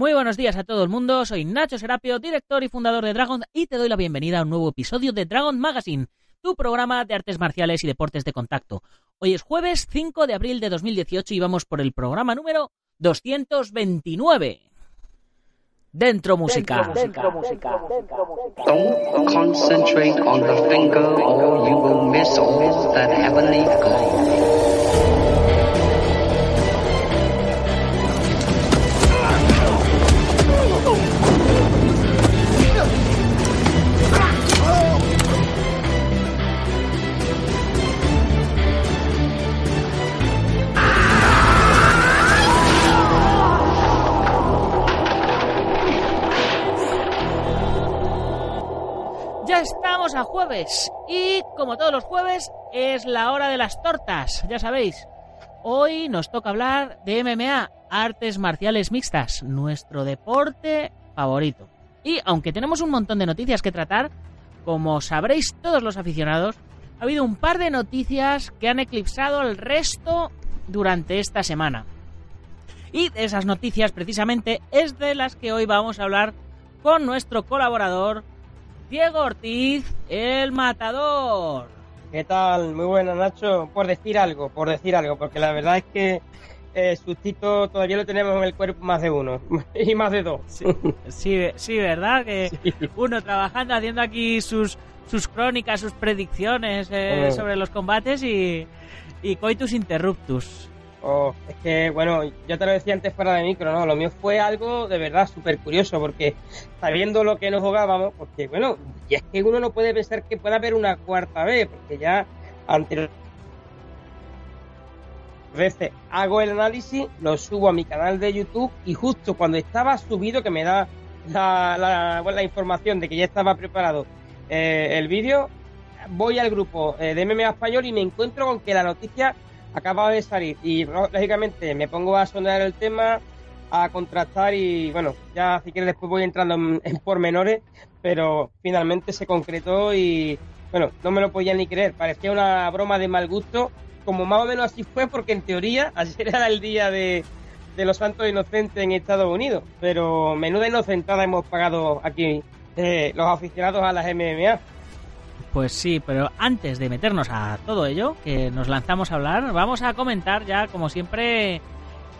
Muy buenos días a todo el mundo, soy Nacho Serapio, director y fundador de Dragon, y te doy la bienvenida a un nuevo episodio de Dragon Magazine, tu programa de artes marciales y deportes de contacto. Hoy es jueves 5 de abril de 2018 y vamos por el programa número 229. Dentro música. Dentro, música. concentrate on the finger or estamos a jueves y como todos los jueves es la hora de las tortas, ya sabéis. Hoy nos toca hablar de MMA, artes marciales mixtas, nuestro deporte favorito. Y aunque tenemos un montón de noticias que tratar, como sabréis todos los aficionados, ha habido un par de noticias que han eclipsado al resto durante esta semana. Y de esas noticias precisamente es de las que hoy vamos a hablar con nuestro colaborador Diego Ortiz, el matador. ¿Qué tal? Muy buena, Nacho. Por decir algo, por decir algo, porque la verdad es que eh, sustito todavía lo tenemos en el cuerpo más de uno y más de dos. Sí, ¿verdad? uno trabajando, haciendo aquí sus, sus crónicas, sus predicciones eh, sobre los combates y, y coitus interruptus. Oh, es que, bueno, ya te lo decía antes fuera de micro, ¿no? Lo mío fue algo de verdad súper curioso, porque sabiendo lo que nos jugábamos, porque, bueno, y es que uno no puede pensar que pueda haber una cuarta vez, porque ya antes veces hago el análisis, lo subo a mi canal de YouTube y justo cuando estaba subido, que me da la, información de que ya estaba preparado eh, el vídeo, voy al grupo eh, de MMA Español y me encuentro con que la noticia Acaba de salir y lógicamente me pongo a sonar el tema, a contrastar y bueno, ya si quieres después voy entrando en, pormenores, pero finalmente se concretó y bueno, no me lo podía ni creer, parecía una broma de mal gusto, como más o menos así fue porque en teoría así era el día de, los santos inocentes en Estados Unidos, pero menuda inocentada hemos pagado aquí eh, los aficionados a las MMA. Pues sí, pero antes de meternos a todo ello, que nos lanzamos a hablar, vamos a comentar ya, como siempre,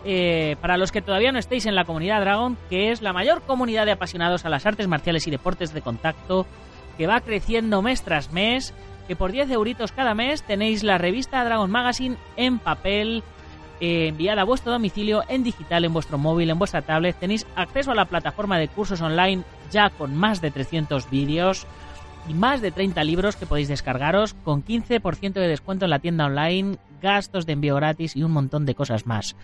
eh, para los que todavía no estéis en la comunidad Dragon, que es la mayor comunidad de apasionados a las artes marciales y deportes de contacto, que va creciendo mes tras mes, que por 10 euritos cada mes tenéis la revista Dragon Magazine en papel, eh, enviada a vuestro domicilio, en digital, en vuestro móvil, en vuestra tablet, tenéis acceso a la plataforma de cursos online ya con más de 300 vídeos, y más de 30 libros que podéis descargaros con 15% de descuento en la tienda online, gastos de envío gratis y un montón de cosas más.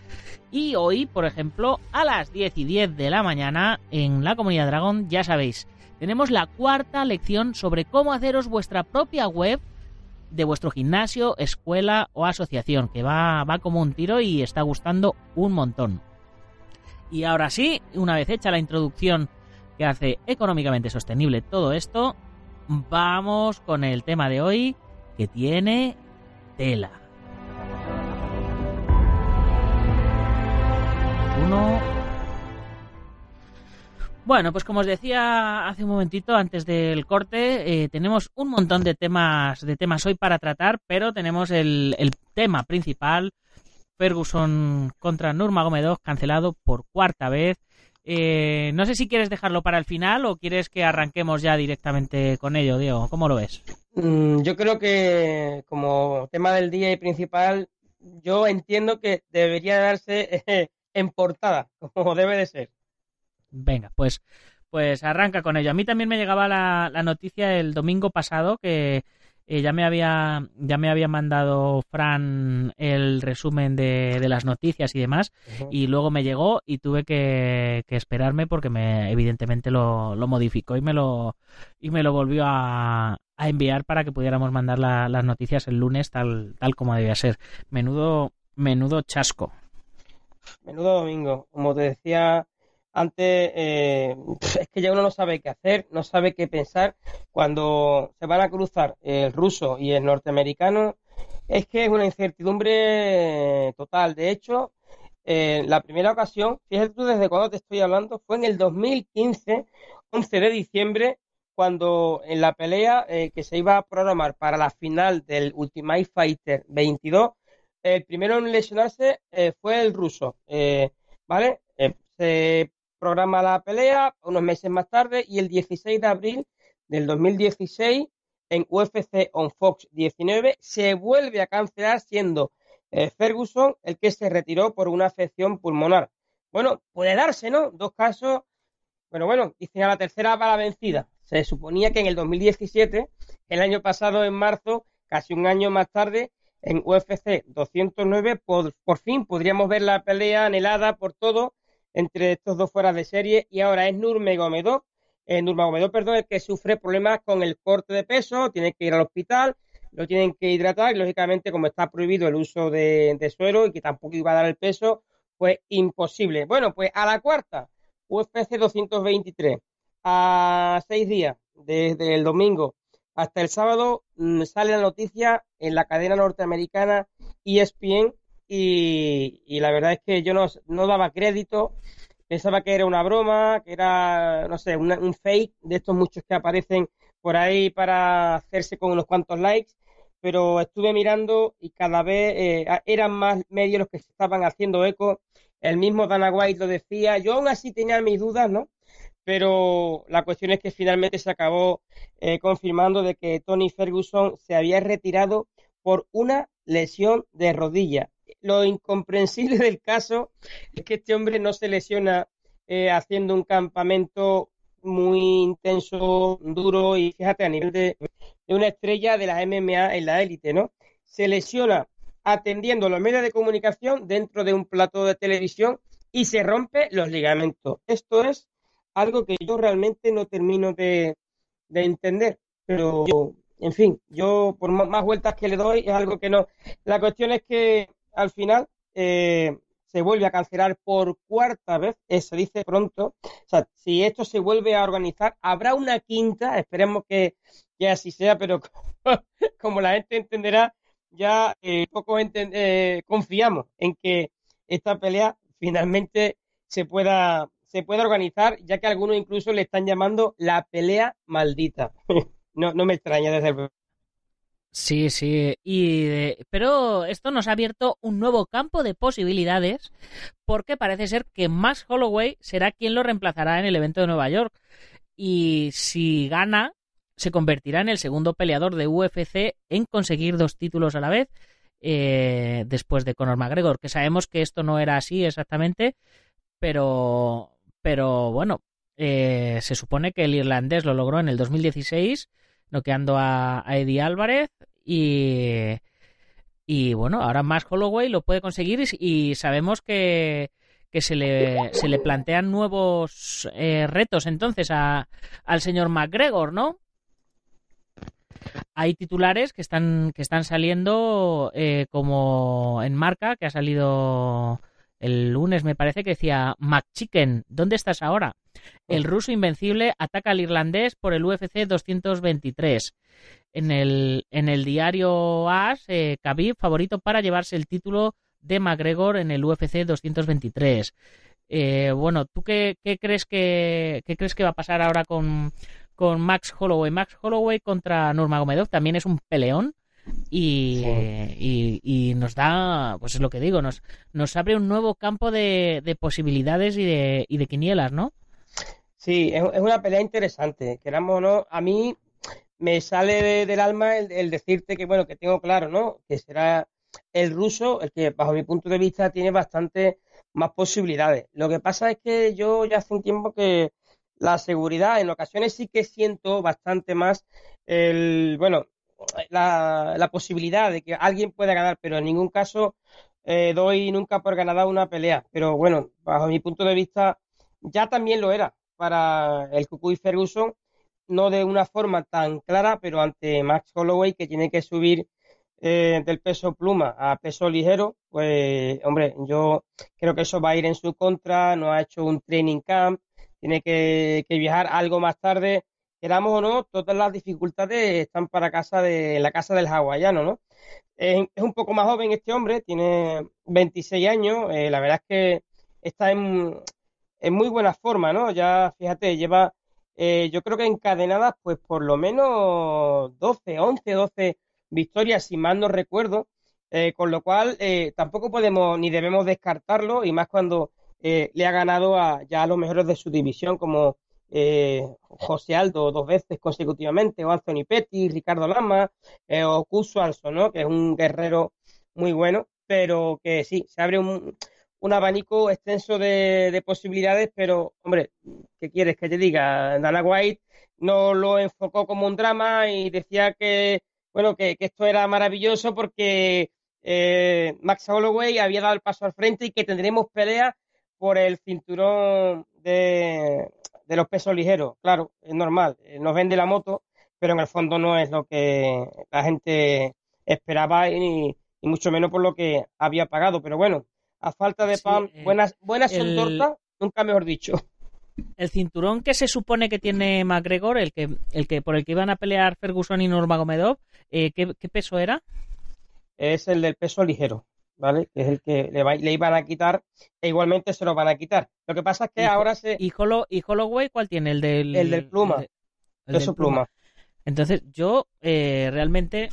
Y hoy, por ejemplo, a las 10 y 10 de la mañana en la comunidad Dragón, ya sabéis, tenemos la cuarta lección sobre cómo haceros vuestra propia web de vuestro gimnasio, escuela o asociación, que va, va como un tiro y está gustando un montón. Y ahora sí, una vez hecha la introducción que hace económicamente sostenible todo esto, vamos con el tema de hoy que tiene tela. Bueno, pues como os decía hace un momentito antes del corte, eh, tenemos un montón de temas, de temas hoy para tratar, pero tenemos el, el tema principal, Ferguson contra Nurmagomedov, cancelado por cuarta vez eh, no sé si quieres dejarlo para el final o quieres que arranquemos ya directamente con ello, Diego. ¿Cómo lo ves? Mm, yo creo que como tema del día y principal, yo entiendo que debería darse eh, en portada, como debe de ser. Venga, pues, pues arranca con ello. A mí también me llegaba la, la noticia el domingo pasado que eh, ya me había ya me había mandado Fran el resumen de, las noticias y demás y luego me llegó y tuve que, esperarme porque me evidentemente lo, lo, modificó y me lo y me lo volvió a, a enviar para que pudiéramos mandar las noticias el lunes tal tal como debía ser menudo menudo chasco menudo domingo como te decía antes eh, es que ya uno no sabe qué hacer, no sabe qué pensar. Cuando se van a cruzar el ruso y el norteamericano, es que es una incertidumbre eh, total. De hecho, eh, la primera ocasión, fíjate tú desde cuándo te estoy hablando, fue en el 2015, 11 de diciembre, cuando en la pelea que se iba a programar para la final del Ultimate Fighter 22, el primero en lesionarse fue el ruso, ¿vale? se programa la pelea unos meses más tarde y el 16 de abril del 2016 en UFC on Fox 19 se vuelve a cancelar siendo eh, Ferguson el que se retiró por una afección pulmonar. Bueno, puede darse, ¿no? Dos casos. Bueno, bueno, dicen a la tercera para vencida. Se suponía que en el 2017, el año pasado en marzo, casi un año más tarde, en UFC 209, por, por fin podríamos ver la pelea anhelada por todo entre estos dos fuera de serie y ahora es Nurmagomedov, eh, Nurmagomedov, perdón, el que sufre problemas con el corte de peso, tiene que ir al hospital, lo tienen que hidratar y lógicamente como está prohibido el uso de, suero y que tampoco iba a dar el peso, pues imposible. Bueno, pues a la cuarta, UFC 223, a seis días desde el domingo hasta el sábado mm, sale la noticia en la cadena norteamericana ESPN y, la verdad es que yo no daba crédito, pensaba que era una broma, que era, no sé, un fake de estos muchos que aparecen por ahí para hacerse con unos cuantos likes, pero estuve mirando y cada vez eh, eran más medios los que estaban haciendo eco. El mismo Dana White lo decía, yo aún así tenía mis dudas, ¿no? Pero la cuestión es que finalmente se acabó eh, confirmando de que Tony Ferguson se había retirado por una lesión de rodilla lo incomprensible del caso es que este hombre no se lesiona eh, haciendo un campamento muy intenso, duro y fíjate a nivel de, una estrella de la MMA en la élite, ¿no? Se lesiona atendiendo los medios de comunicación dentro de un plato de televisión y se rompe los ligamentos. Esto es algo que yo realmente no termino de, de entender, pero en fin, yo por más vueltas que le doy es algo que no. La cuestión es que al final eh, se vuelve a cancelar por cuarta vez, eso eh, se dice pronto. O sea, si esto se vuelve a organizar, habrá una quinta, esperemos que, así sea, pero como, la gente entenderá, ya eh, poco confiamos en que esta pelea finalmente se pueda, se pueda organizar, ya que algunos incluso le están llamando la pelea maldita. no, no me extraña desde el Sí, sí. Y Pero esto nos ha abierto un nuevo campo de posibilidades porque parece ser que Max Holloway será quien lo reemplazará en el evento de Nueva York. Y si gana, se convertirá en el segundo peleador de UFC en conseguir dos títulos a la vez eh, después de Conor McGregor, que sabemos que esto no era así exactamente, pero, pero bueno, eh, se supone que el irlandés lo logró en el 2016 noqueando a, Eddie Álvarez y, y bueno, ahora más Holloway lo puede conseguir y, sabemos que, se le, se le plantean nuevos eh, retos entonces al señor McGregor, ¿no? Hay titulares que están, que están saliendo eh, como en marca, que ha salido el lunes me parece que decía McChicken, ¿dónde estás ahora? El ruso invencible ataca al irlandés por el UFC 223. En el, en el diario AS, eh, Khabib favorito para llevarse el título de McGregor en el UFC 223. Eh, bueno, ¿tú qué, crees que, qué crees que va a pasar ahora con, con Max Holloway? Max Holloway contra Norma Gomedov también es un peleón. Y, y, nos da, pues es lo que digo, nos, nos abre un nuevo campo de, posibilidades y de, y de quinielas, ¿no? Sí, es, una pelea interesante, queramos o no. A mí me sale del alma el, decirte que, bueno, que tengo claro, ¿no? Que será el ruso el que, bajo mi punto de vista, tiene bastante más posibilidades. Lo que pasa es que yo ya hace un tiempo que la seguridad, en ocasiones sí que siento bastante más el, bueno, la, posibilidad de que alguien pueda ganar, pero en ningún caso eh, doy nunca por ganada una pelea. Pero bueno, bajo mi punto de vista, ya también lo era para el Cucuy Ferguson, no de una forma tan clara, pero ante Max Holloway, que tiene que subir eh, del peso pluma a peso ligero, pues hombre, yo creo que eso va a ir en su contra, no ha hecho un training camp, tiene que, viajar algo más tarde, queramos o no, todas las dificultades están para casa de la casa del hawaiano, ¿no? Es, un poco más joven este hombre, tiene 26 años, eh, la verdad es que está en, muy buena forma, ¿no? Ya, fíjate, lleva, eh, yo creo que encadenadas, pues por lo menos 12, 11, 12 victorias, si mal no recuerdo, eh, con lo cual eh, tampoco podemos ni debemos descartarlo, y más cuando le ha ganado a, ya a los mejores de su división, como José Aldo dos veces consecutivamente, o Anthony Petty, Ricardo Lama, o Cuso Alzo, ¿no? Que es un guerrero muy bueno, pero que sí, se abre un un abanico extenso de, posibilidades, pero, hombre, ¿qué quieres que te diga? Dana White no lo enfocó como un drama y decía que, bueno, que, esto era maravilloso porque eh, Max Holloway había dado el paso al frente y que tendremos pelea por el cinturón de, los pesos ligeros. Claro, es normal, eh, nos vende la moto, pero en el fondo no es lo que la gente esperaba y mucho menos por lo que había pagado. Pero bueno, a falta de pan, buenas, eh, buenas son tortas, nunca mejor dicho. El cinturón que se supone que tiene McGregor, el que, el que por el que iban a pelear Ferguson y Norma Gomedov eh, ¿qué, peso era? Es el del peso ligero, ¿vale? Que es el que le, iban a quitar e igualmente se lo van a quitar. Lo que pasa es que ahora se... ¿Y, Holloway cuál tiene? El del... pluma. El, de, su pluma. Entonces yo eh, realmente,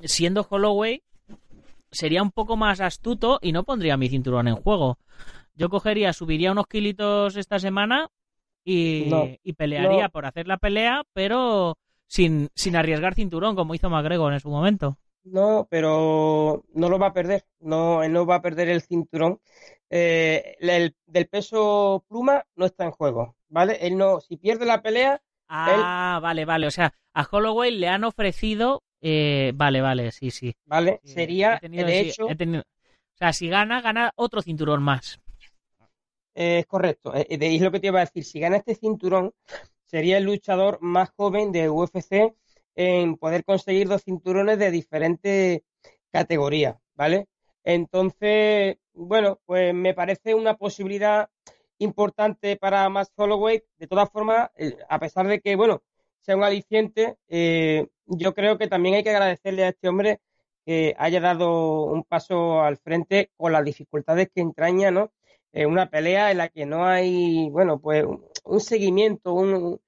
siendo Holloway, sería un poco más astuto y no pondría mi cinturón en juego. Yo cogería, subiría unos kilitos esta semana y, pelearía por hacer la pelea, pero sin, sin arriesgar cinturón, como hizo McGregor en su momento. No, pero no lo va a perder. No, él no va a perder el cinturón. Eh, el, del peso pluma no está en juego, ¿vale? Él no, si pierde la pelea. Ah, vale, vale. O sea, a Holloway le han ofrecido eh, vale, vale, sí, sí. Vale, sería, de hecho... o sea, si gana, gana otro cinturón más. Es eh, correcto. Eh, es lo que te iba a decir. Si gana este cinturón, sería el luchador más joven de UFC en poder conseguir dos cinturones de diferentes categorías, ¿vale? Entonces, bueno, pues me parece una posibilidad importante para Max Holloway. De todas formas, a pesar de que, bueno, sea un aliciente, eh, yo creo que también hay que agradecerle a este hombre que haya dado un paso al frente con las dificultades que entraña, ¿no? Eh, una pelea en la que no hay, bueno, pues un seguimiento, un,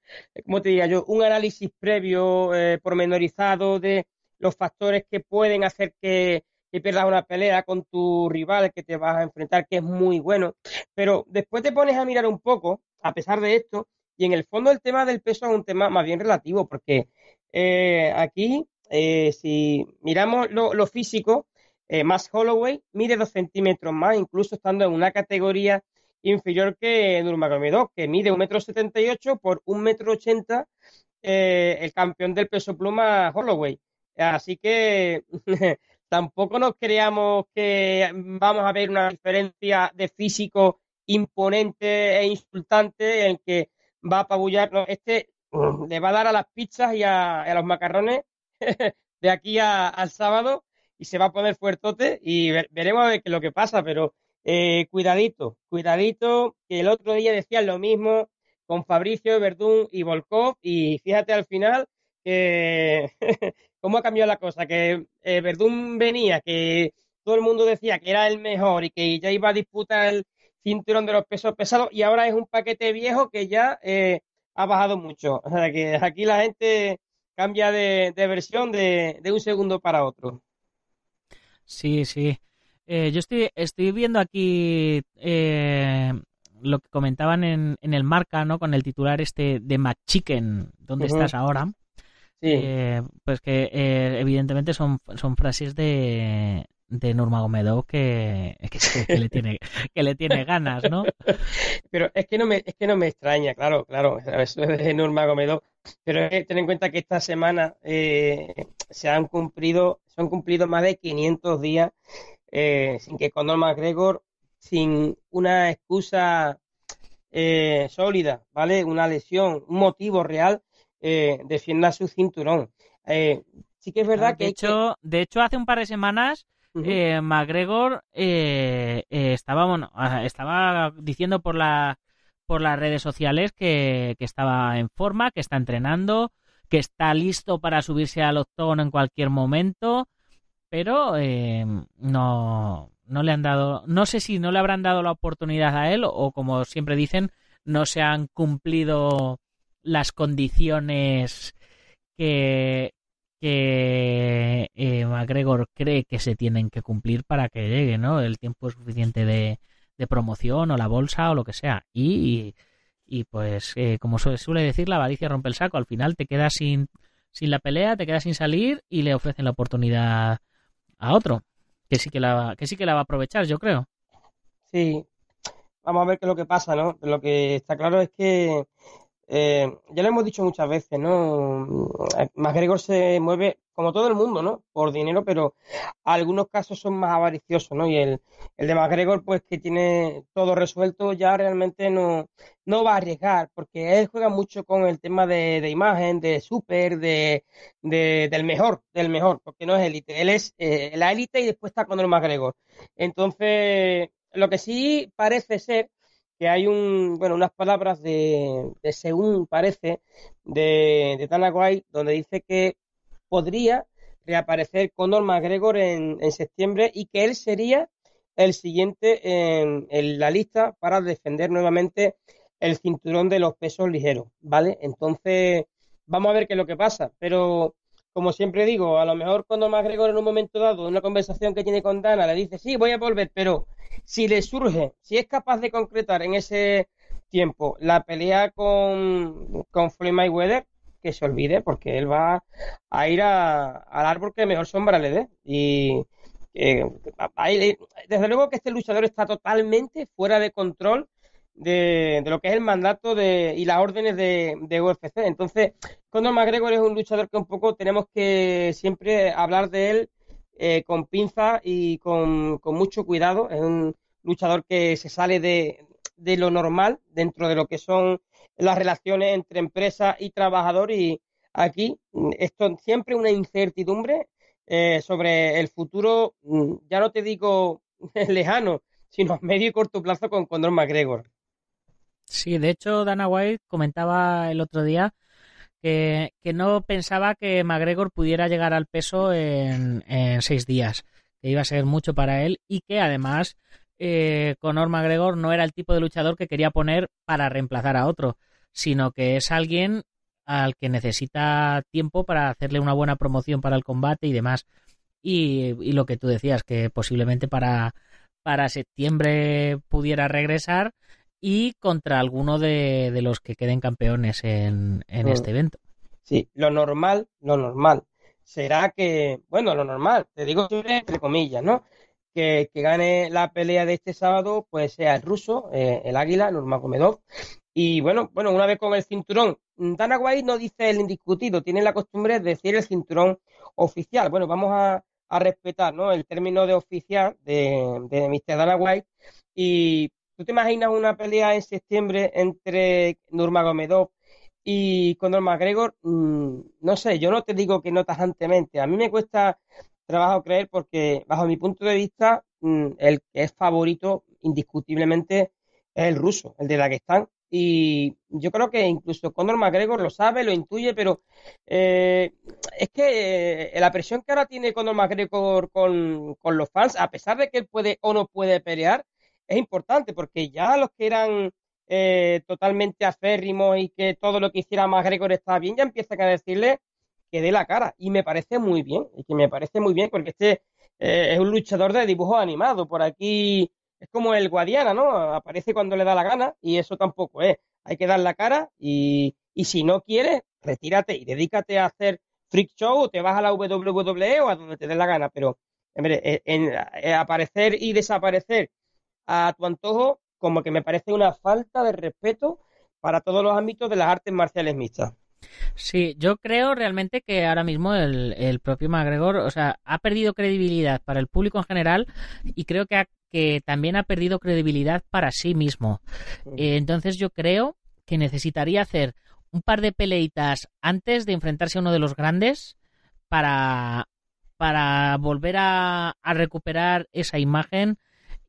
¿cómo te diría yo? Un análisis previo, eh, pormenorizado de los factores que pueden hacer que, que pierdas una pelea con tu rival que te vas a enfrentar, que es muy bueno. Pero después te pones a mirar un poco, a pesar de esto, y en el fondo el tema del peso es un tema más bien relativo, porque eh, aquí, eh, si miramos lo, físico, eh, más Holloway mide dos centímetros más, incluso estando en una categoría inferior que Nurmagomedov, que mide 178 metro y por un metro el campeón del peso pluma Holloway. Así que tampoco nos creamos que vamos a ver una diferencia de físico imponente e insultante en que va a apabullarnos. Este le va a dar a las pizzas y a, los macarrones de aquí al sábado y se va a poner fuertote y veremos a ver qué lo que pasa, pero eh, cuidadito, cuidadito, que el otro día decían lo mismo con Fabricio, Verdún y Volkov y fíjate al final que cómo ha cambiado la cosa, que eh, Verdún venía, que todo el mundo decía que era el mejor y que ya iba a disputar el cinturón de los pesos pesados y ahora es un paquete viejo que ya... Eh, ha bajado mucho. O que aquí la gente cambia de, de versión de, un segundo para otro. Sí, sí. Eh, yo estoy, estoy viendo aquí eh, lo que comentaban en, en, el marca, ¿no? Con el titular este de McChicken, ¿dónde estás ahora? Sí. Eh, pues que evidentemente son, son frases de, de Norma Gómez que, le tiene, que le tiene ganas, ¿no? Pero es que no me, es que no me extraña, claro, claro, eso es de Norma Gomedó, Pero ten en cuenta que esta semana eh, se han cumplido, se han cumplido más de 500 días eh, sin que con Norma Gregor, sin una excusa eh, sólida, ¿vale? Una lesión, un motivo real, defienda su cinturón. sí que es verdad Hecho, que... De hecho, hace un par de semanas eh, McGregor eh, eh, estaba, diciendo por, la, por las redes sociales que, estaba en forma, que está entrenando, que está listo para subirse al octógono en cualquier momento, pero no, no le han dado, no sé si no le habrán dado la oportunidad a él o como siempre dicen, no se han cumplido las condiciones que, que eh, McGregor cree que se tienen que cumplir para que llegue, ¿no? El tiempo suficiente de, de promoción o la bolsa o lo que sea. Y, y pues, eh, como suele decir, la avaricia rompe el saco. Al final te quedas sin, sin la pelea, te quedas sin salir y le ofrecen la oportunidad a otro, que sí que la, que sí que la va a aprovechar, yo creo. Sí, vamos a ver qué es lo que pasa, ¿no? Lo que está claro es que eh, ya lo hemos dicho muchas veces, ¿no? Mm, McGregor se mueve, como todo el mundo, ¿no? Por dinero, pero algunos casos son más avariciosos, ¿no? Y el, el de McGregor, pues que tiene todo resuelto, ya realmente no, no va a arriesgar, porque él juega mucho con el tema de, imagen, de súper, de, del mejor, del mejor, porque no es élite, él es eh, la élite y después está con el McGregor. Entonces, lo que sí parece ser que hay un, bueno, unas palabras de, según parece, de, de donde dice que podría reaparecer Conor McGregor en, en septiembre y que él sería el siguiente en, en, la lista para defender nuevamente el cinturón de los pesos ligeros, ¿vale? Entonces, vamos a ver qué es lo que pasa, pero como siempre digo, a lo mejor cuando Gregor en un momento dado, en una conversación que tiene con Dana, le dice, sí, voy a volver, pero si le surge, si es capaz de concretar en ese tiempo la pelea con, con Floyd Mayweather, que se olvide, porque él va a ir a, al árbol que mejor sombra le dé. Y eh, desde luego que este luchador está totalmente fuera de control de, lo que es el mandato de, y las órdenes de, UFC. Entonces, Condor McGregor es un luchador que un poco tenemos que siempre hablar de él eh, con pinza y con, mucho cuidado. Es un luchador que se sale de, lo normal dentro de lo que son las relaciones entre empresa y trabajador y aquí esto siempre una incertidumbre eh, sobre el futuro, mm, ya no te digo lejano, sino a medio y corto plazo con Condor McGregor. Sí, de hecho, Dana White comentaba el otro día que, que no pensaba que McGregor pudiera llegar al peso en, seis días, que iba a ser mucho para él y que además eh, Conor McGregor no era el tipo de luchador que quería poner para reemplazar a otro, sino que es alguien al que necesita tiempo para hacerle una buena promoción para el combate y demás. Y, y lo que tú decías, que posiblemente para, para septiembre pudiera regresar y contra alguno de, los que queden campeones en, en mm. este evento. Sí, lo normal, lo normal será que, bueno, lo normal, te digo entre comillas, ¿no? Que, que, gane la pelea de este sábado, pues sea el ruso, águila, eh, el águila, Comedor. Y bueno, bueno, una vez con el cinturón, mm, Dana White no dice el indiscutido, tiene la costumbre de decir el cinturón oficial. Bueno, vamos a, respetar ¿no? el término de oficial de, de Mr. Dana White. Y ¿Tú te imaginas una pelea en septiembre entre Nurmagomedov y Conor McGregor? Mm, no sé, yo no te digo que no tajantemente. A mí me cuesta trabajo creer porque, bajo mi punto de vista, mm, el que es favorito indiscutiblemente es el ruso, el de Dagestán. Y yo creo que incluso Conor McGregor lo sabe, lo intuye, pero eh, es que eh, la presión que ahora tiene Conor McGregor con, con los fans, a pesar de que él puede o no puede pelear, es importante porque ya los que eran eh, totalmente aférrimos y que todo lo que hiciera más Gregor estaba bien, ya empiezan a decirle que dé la cara. Y me parece muy bien, y que me parece muy bien porque este eh, es un luchador de dibujo animado, Por aquí es como el Guadiana, ¿no? Aparece cuando le da la gana y eso tampoco es. Hay que dar la cara y, si no quieres, retírate y dedícate a hacer freak show o te vas a la WWE o a donde te dé la gana. Pero, hombre, eh, en, en aparecer y desaparecer a tu antojo, como que me parece una falta de respeto para todos los ámbitos de las artes marciales mixtas. Sí, yo creo realmente que ahora mismo el, el propio McGregor, o sea, ha perdido credibilidad para el público en general y creo que, que también ha perdido credibilidad para sí mismo. Eh, entonces yo creo que necesitaría hacer un par de peleitas antes de enfrentarse a uno de los grandes para, para volver a, a recuperar esa imagen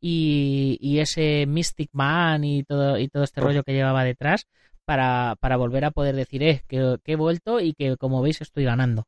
y, ese Mystic Man y todo, y todo este rollo que llevaba detrás para, volver a poder decir eh, que, he vuelto y que como veis estoy ganando.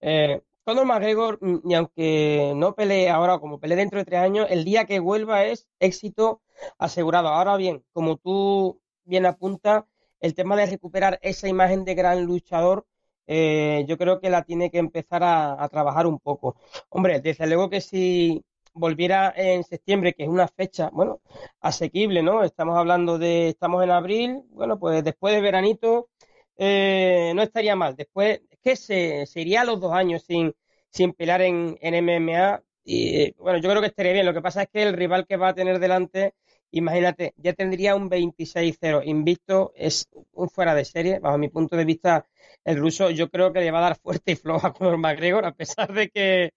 Eh, Conor McGregor, y mm, aunque no pelee ahora como pelee dentro de tres años, el día que vuelva es éxito asegurado. Ahora bien, como tú bien apunta, el tema de recuperar esa imagen de gran luchador eh, yo creo que la tiene que empezar a, a, trabajar un poco. Hombre, desde luego que si volviera en septiembre, que es una fecha, bueno, asequible, ¿no? Estamos hablando de, estamos en abril, bueno, pues después de veranito eh, no estaría mal. Después, ¿qué que se, iría los dos años sin, sin pelear en, en MMA. Y bueno, yo creo que estaría bien. Lo que pasa es que el rival que va a tener delante, imagínate, ya tendría un 26-0 invicto, es un fuera de serie. Bajo mi punto de vista, el ruso yo creo que le va a dar fuerte y floja a Conor McGregor, a pesar de que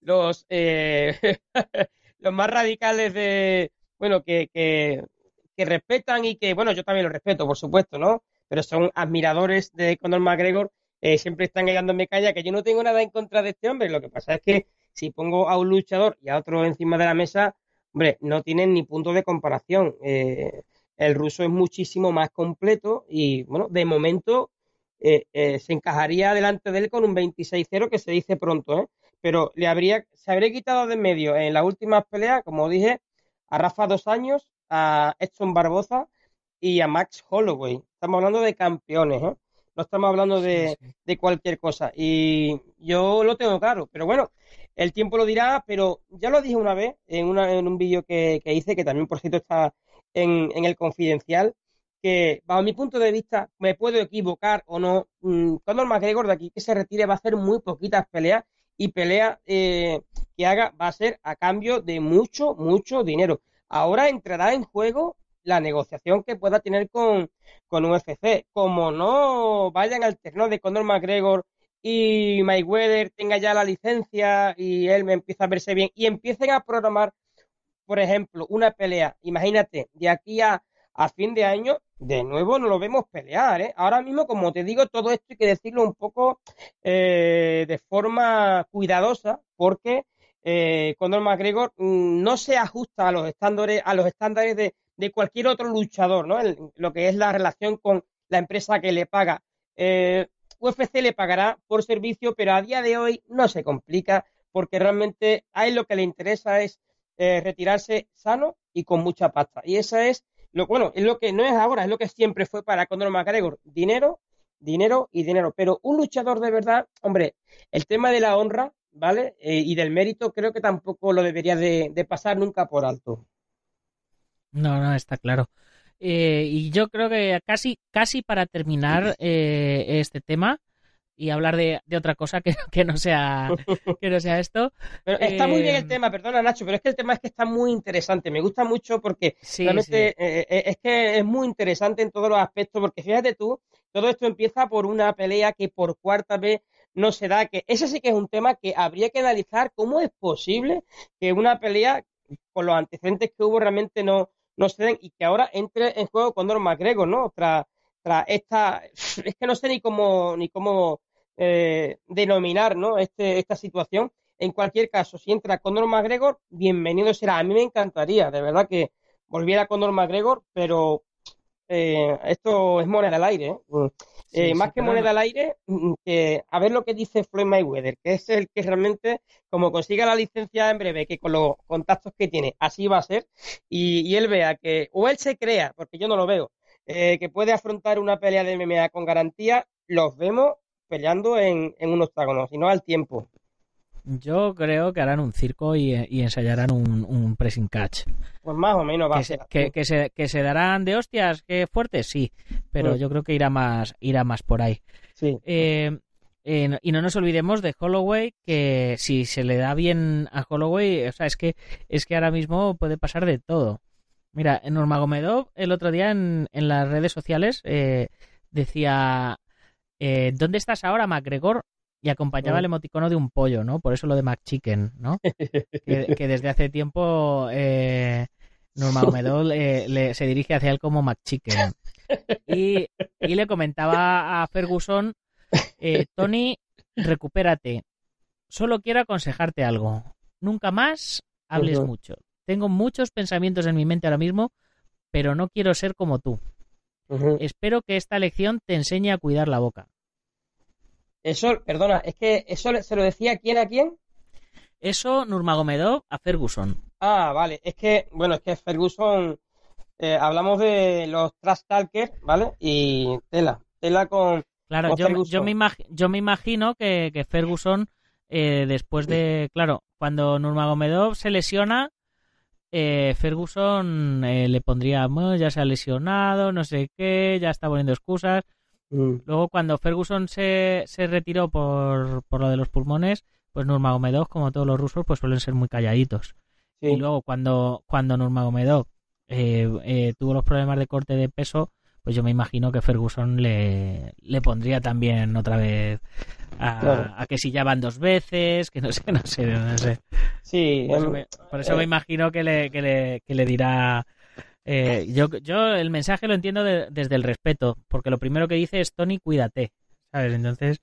los, eh, los más radicales de, bueno, que, que, respetan y que, bueno, yo también lo respeto, por supuesto, ¿no? Pero son admiradores de Conor McGregor, eh, siempre están mi calla, que yo no tengo nada en contra de este hombre, lo que pasa es que si pongo a un luchador y a otro encima de la mesa, hombre, no tienen ni punto de comparación. Eh, el ruso es muchísimo más completo y, bueno, de momento se encajaría delante de él con un 26-0 que se dice pronto, ¿eh? pero le habría, se habría quitado de en medio en las últimas peleas, como dije, a Rafa dos años, a Edson Barbosa y a Max Holloway. Estamos hablando de campeones, ¿eh? no estamos hablando de, cualquier cosa. Y yo lo tengo claro, pero bueno, el tiempo lo dirá, pero ya lo dije una vez en, una, en un vídeo que, hice, que también por cierto está en, en el confidencial, que bajo mi punto de vista me puedo equivocar o no. Mm, Conor McGregor de aquí que se retire va a hacer muy poquitas peleas y pelea eh, que haga va a ser a cambio de mucho, mucho dinero. Ahora entrará en juego la negociación que pueda tener con, con UFC. Como no vayan al terreno de Conor McGregor y Mayweather tenga ya la licencia y él me empieza a verse bien y empiecen a programar, por ejemplo, una pelea, imagínate, de aquí a a fin de año, de nuevo no lo vemos pelear. ¿eh? Ahora mismo, como te digo, todo esto hay que decirlo un poco eh, de forma cuidadosa, porque eh, Conor McGregor mm, no se ajusta a los estándares, a los estándares de, cualquier otro luchador, ¿no? lo que es la relación con la empresa que le paga. Eh, UFC le pagará por servicio, pero a día de hoy no se complica porque realmente a él lo que le interesa es retirarse sano y con mucha pasta. Y esa es lo, bueno, es lo que no es ahora, es lo que siempre fue para Condor McGregor. Dinero, dinero y dinero. Pero un luchador de verdad, hombre, el tema de la honra, ¿vale? Eh, y del mérito creo que tampoco lo debería de, pasar nunca por alto. No, no, está claro. Eh, y yo creo que casi, casi para terminar eh, este tema, y hablar de, otra cosa que, no sea, que no sea esto. está muy bien el eh, tema, perdona Nacho, pero es que el tema es que está muy interesante. Me gusta mucho porque realmente eh, eh, es que es muy interesante en todos los aspectos, porque fíjate tú, todo esto empieza por una pelea que por cuarta vez no se da, que ese sí que es un tema que habría que analizar cómo es posible que una pelea con los antecedentes que hubo realmente no, no se den y que ahora entre en juego Condor McGregor, ¿no? Tras, tras esta, es que no sé ni cómo, ni cómo eh, denominar ¿no? Este, esta situación. En cualquier caso, si entra Conor McGregor, bienvenido será. A mí me encantaría, de verdad, que volviera Conor McGregor, pero eh, esto es moneda al aire. ¿eh? Mm. más que moneda al aire, mm, que, a ver lo que dice Floyd Mayweather, que es el que realmente, como consiga la licencia en breve, que con los contactos que tiene, así va a ser, y, y él vea que, o él se crea, porque yo no lo veo, que puede afrontar una pelea de MMA con garantía, los vemos peleando en, un octágono, sino al tiempo. Yo creo que harán un circo y, y ensayarán un, pressing catch. Pues más o menos va a ser. que, se, darán de hostias, que fuertes, sí. Pero mm. yo creo que irá más, irá más por ahí. Eh, y no nos olvidemos de Holloway, que si se le da bien a Holloway, o sea, es que, es que ahora mismo puede pasar de todo. Mira, Norma Gomedov el otro día en, las redes sociales eh, decía eh, ¿Dónde estás ahora, MacGregor? Y acompañaba el mm. emoticono de un pollo, ¿no? Por eso lo de McChicken, ¿no? que, desde hace tiempo eh, Norma se dirige hacia él como McChicken. Y, y le comentaba a Ferguson, eh, Tony, recupérate. Solo quiero aconsejarte algo. Nunca más hables mucho. Tengo muchos pensamientos en mi mente ahora mismo, pero no quiero ser como tú. Espero que esta lección te enseñe a cuidar la boca. Eso, perdona, es que eso se lo decía quién a quién. Eso Nurmagomedov a Ferguson. Ah, vale. Es que, bueno, es que Ferguson. Eh, hablamos de los trash ¿vale? Y tela, tela con. Claro, yo, me yo me imagino que, Ferguson, eh, después de. Claro, cuando Nurmagomedov se lesiona, eh, Ferguson eh, le pondría, ya se ha lesionado, no sé qué, ya está poniendo excusas. Mm. Luego, cuando Ferguson se, se retiró por, por, lo de los pulmones, pues Nurmagomedov, como todos los rusos, pues suelen ser muy calladitos. Y luego, cuando, cuando Nurmagomedov eh, eh, tuvo los problemas de corte de peso, pues yo me imagino que Ferguson le, pondría también otra vez a, que si ya van dos veces, que no sé, no sé, no sé. Sí, por eso, em, me, eh, imagino que le, que le, dirá... Eh, yo, yo el mensaje lo entiendo desde el respeto, porque lo primero que dice es, Tony, cuídate, ¿sabes? Entonces,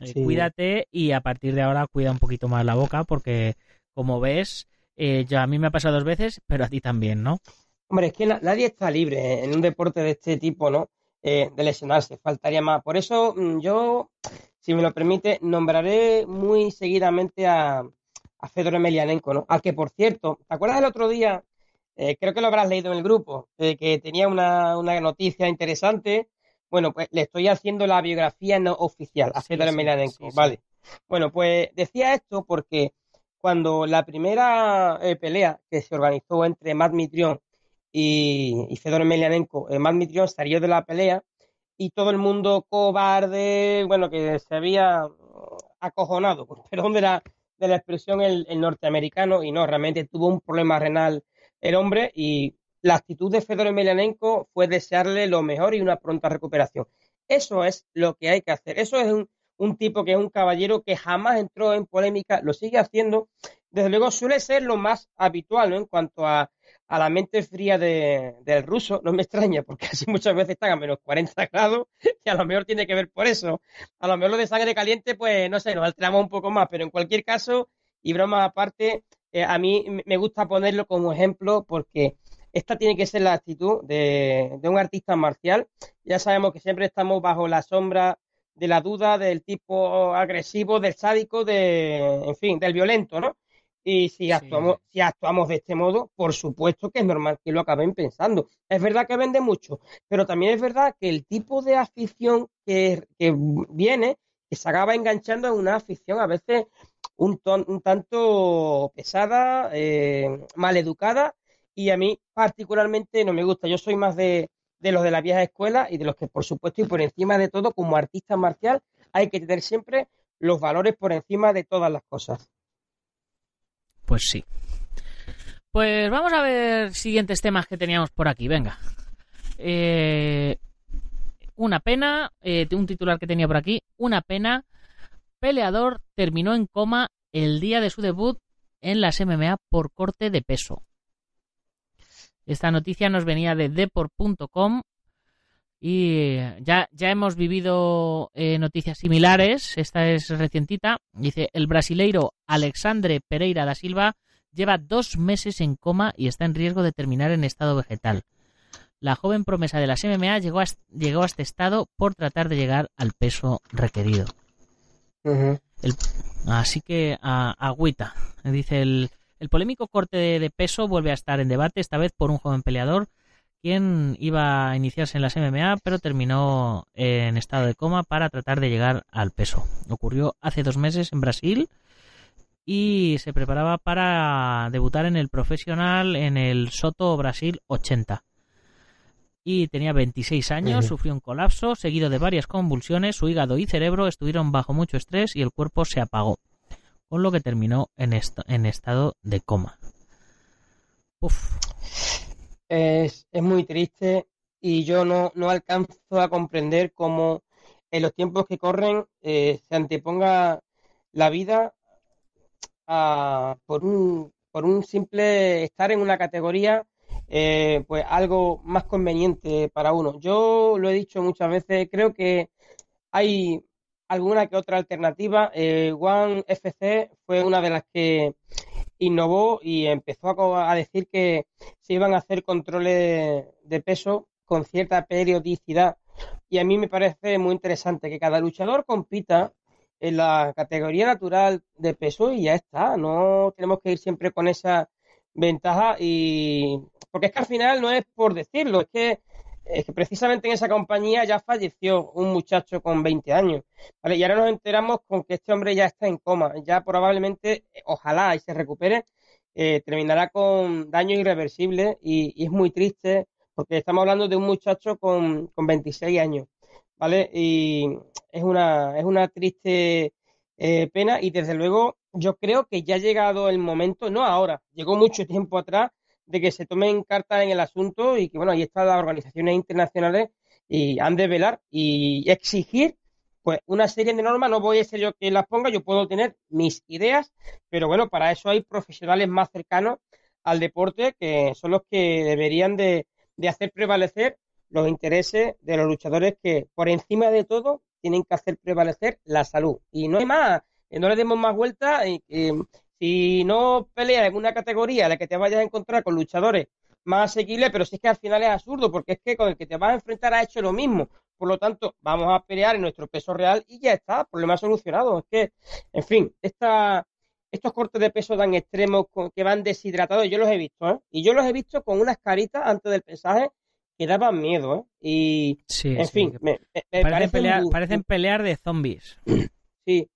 eh, cuídate y a partir de ahora cuida un poquito más la boca, porque como ves, yo, a mí me ha pasado dos veces, pero a ti también, ¿no? Hombre, es que nadie está libre en un deporte de este tipo, ¿no? Eh, de lesionarse, faltaría más. Por eso mm, yo, si me lo permite, nombraré muy seguidamente a, a Fedor Emelianenko, ¿no? Al que, por cierto, ¿te acuerdas del otro día? Eh, creo que lo habrás leído en el grupo, eh, que tenía una, noticia interesante. Bueno, pues le estoy haciendo la biografía no oficial a Fedor Emelianenko, vale. Bueno, pues decía esto porque cuando la primera pelea que se organizó entre Matt Mitrión y, Fedor Emelianenko, el Matt salió de la pelea y todo el mundo cobarde, bueno, que se había acojonado, perdón de la, de la expresión, el, norteamericano, y no, realmente tuvo un problema renal el hombre y la actitud de Fedor Emelianenko fue desearle lo mejor y una pronta recuperación. Eso es lo que hay que hacer. Eso es un, tipo que es un caballero que jamás entró en polémica, lo sigue haciendo. Desde luego suele ser lo más habitual en cuanto a a la mente fría de, del ruso, no me extraña, porque así muchas veces están a menos 40 grados y a lo mejor tiene que ver por eso. A lo mejor lo de sangre caliente, pues no sé, nos alteramos un poco más, pero en cualquier caso, y broma aparte, eh, a mí me gusta ponerlo como ejemplo porque esta tiene que ser la actitud de, de un artista marcial. Ya sabemos que siempre estamos bajo la sombra de la duda del tipo agresivo, del sádico, de, en fin, del violento, ¿no? Y si actuamos, si actuamos de este modo, por supuesto que es normal que lo acaben pensando. Es verdad que vende mucho, pero también es verdad que el tipo de afición que, viene, que se acaba enganchando en una afición a veces un, tanto pesada, eh, mal educada y a mí particularmente no me gusta. Yo soy más de, de los de la vieja escuela y de los que, por supuesto, y por encima de todo, como artista marcial, hay que tener siempre los valores por encima de todas las cosas. Pues sí. Pues vamos a ver siguientes temas que teníamos por aquí. Venga. Eh, una pena, eh, un titular que tenía por aquí. Una pena. Peleador terminó en coma el día de su debut en las MMA por corte de peso. Esta noticia nos venía de deport.com y ya, ya hemos vivido eh, noticias similares. Esta es recientita. Dice, el brasileiro Alexandre Pereira da Silva lleva dos meses en coma y está en riesgo de terminar en estado vegetal. La joven promesa de las MMA llegó a, llegó a este estado por tratar de llegar al peso requerido. así que a, agüita. Dice, el, el polémico corte de peso vuelve a estar en debate, esta vez por un joven peleador quien iba a iniciarse en las MMA, pero terminó en estado de coma para tratar de llegar al peso. Ocurrió hace dos meses en Brasil y se preparaba para debutar en el profesional en el Soto Brasil 80. Y tenía 26 años, sufrió un colapso seguido de varias convulsiones, su hígado y cerebro estuvieron bajo mucho estrés y el cuerpo se apagó, con lo que terminó en, en estado de coma. Uf es, muy triste y yo no, no alcanzo a comprender cómo en los tiempos que corren eh, se anteponga la vida a, por, un, por un simple estar en una categoría eh, pues algo más conveniente para uno. Yo lo he dicho muchas veces, creo que hay alguna que otra alternativa. Eh, One FC fue una de las que innovó y empezó a, decir que se iban a hacer controles de peso con cierta periodicidad. Y a mí me parece muy interesante que cada luchador compita en la categoría natural de peso y ya está. No tenemos que ir siempre con esa ventaja y porque es que al final no es por decirlo, es que es que precisamente en esa compañía ya falleció un muchacho con 20 años, ¿vale? Y ahora nos enteramos con que este hombre ya está en coma, ya probablemente, eh, ojalá y se recupere, eh, terminará con daño irreversible y, es muy triste porque estamos hablando de un muchacho con, 26 años, ¿vale? Y es una, es una triste eh, pena y desde luego yo creo que ya ha llegado el momento, no ahora, llegó mucho tiempo atrás de que se tomen cartas en el asunto y que, bueno, ahí están las organizaciones internacionales y han de velar y exigir pues una serie de normas, no voy a ser yo quien las ponga, yo puedo tener mis ideas, pero bueno, para eso hay profesionales más cercanos al deporte que son los que deberían de, hacer prevalecer los intereses de los luchadores que por encima de todo tienen que hacer prevalecer la salud. Y no hay más, eh, no le demos más vueltas y no peleas en una categoría en la que te vayas a encontrar con luchadores más asequibles, pero si es que al final es absurdo, porque es que con el que te vas a enfrentar ha hecho lo mismo. Por lo tanto, vamos a pelear en nuestro peso real y ya está, problema solucionado. Es que, en fin, estos cortes de peso tan extremos que van deshidratados, yo los he visto, ¿eh? Y yo los he visto con unas caritas antes del pesaje que daban miedo, ¿eh? Y, en fin, parecen, pelear, parecen pelear de zombies. Sí,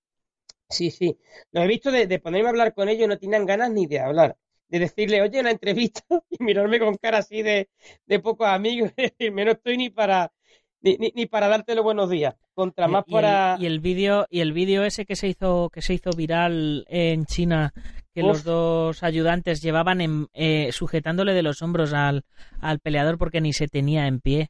Sí, sí. Los he visto de, ponerme a hablar con ellos, no tenían ganas ni de hablar. De decirle, oye, una entrevista y mirarme con cara así de, poco pocos amigos, y no estoy ni para, ni, para darte los buenos días. Contra más y, para. Y el, vídeo, y el vídeo ese que se hizo, que se hizo viral en China, que los dos ayudantes llevaban eh, sujetándole de los hombros al, peleador porque ni se tenía en pie.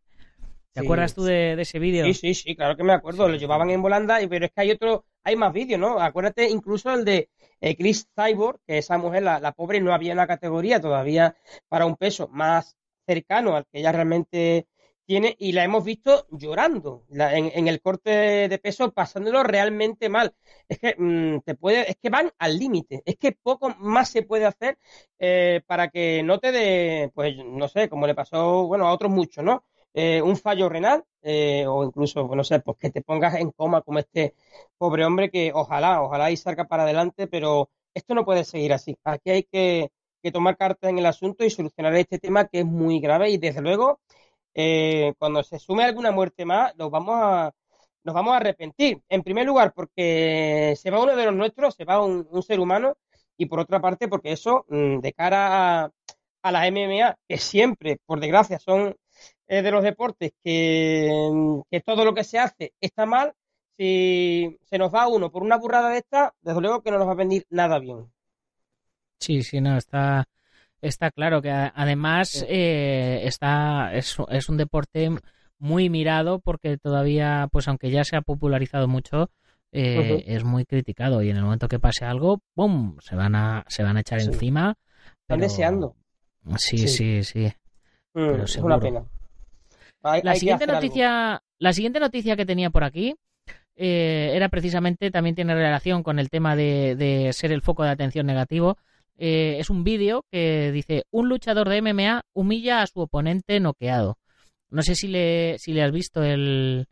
¿Te acuerdas tú de, de ese vídeo? Sí, sí, sí, claro que me acuerdo. Lo llevaban en volanda, pero es que hay otro, hay más vídeos, ¿no? Acuérdate incluso el de eh, Chris Cyborg, que esa mujer, la, pobre, no había en la categoría todavía para un peso más cercano al que ella realmente tiene y la hemos visto llorando en, el corte de peso, pasándolo realmente mal. Es que mm, te puede, es que van al límite, es que poco más se puede hacer eh, para que no te dé, pues no sé, como le pasó, bueno, a otros muchos, ¿no? Eh, un fallo renal eh, o incluso, no sé, pues que te pongas en coma como este pobre hombre que ojalá, ojalá y salga para adelante, pero esto no puede seguir así. Aquí hay que, tomar cartas en el asunto y solucionar este tema que es muy grave y desde luego eh, cuando se sume alguna muerte más nos vamos a nos vamos a arrepentir. En primer lugar porque se va uno de los nuestros, se va un, ser humano y por otra parte porque eso mm, de cara a, a las MMA que siempre por desgracia son eh, de los deportes que, mm, todo lo que se hace está mal, si se nos va uno por una burrada de esta, desde luego que no nos va a venir nada bien. Sí, sí, no, está, está claro que además eh, está, es, es un deporte muy mirado porque todavía, pues aunque ya se ha popularizado mucho, eh, es muy criticado y en el momento que pase algo, ¡bum!, se van a, se van a echar encima. Están deseando. Sí, sí, sí. Mm, es una pena la, siguiente noticia, la siguiente noticia que tenía por aquí eh, era precisamente, también tiene relación con el tema de, ser el foco de atención negativo. Eh, es un vídeo que dice, un luchador de MMA humilla a su oponente noqueado. No sé si le, si le has visto el,